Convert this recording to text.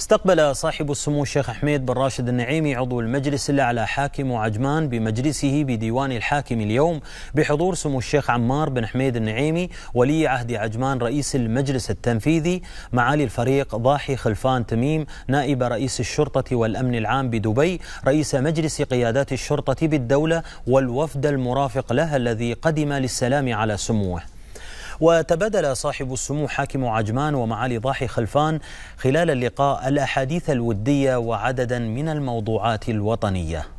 استقبل صاحب السمو الشيخ حميد بن راشد النعيمي عضو المجلس الأعلى حاكم عجمان بمجلسه بديوان الحاكم اليوم بحضور سمو الشيخ عمار بن حميد النعيمي ولي عهد عجمان رئيس المجلس التنفيذي معالي الفريق ضاحي خلفان تميم نائب رئيس الشرطة والأمن العام بدبي رئيس مجلس قيادات الشرطة بالدولة والوفد المرافق لها الذي قدم للسلام على سموه وتبادل صاحب السمو حاكم عجمان ومعالي ضاحي خلفان خلال اللقاء الأحاديث الودية وعددا من الموضوعات الوطنية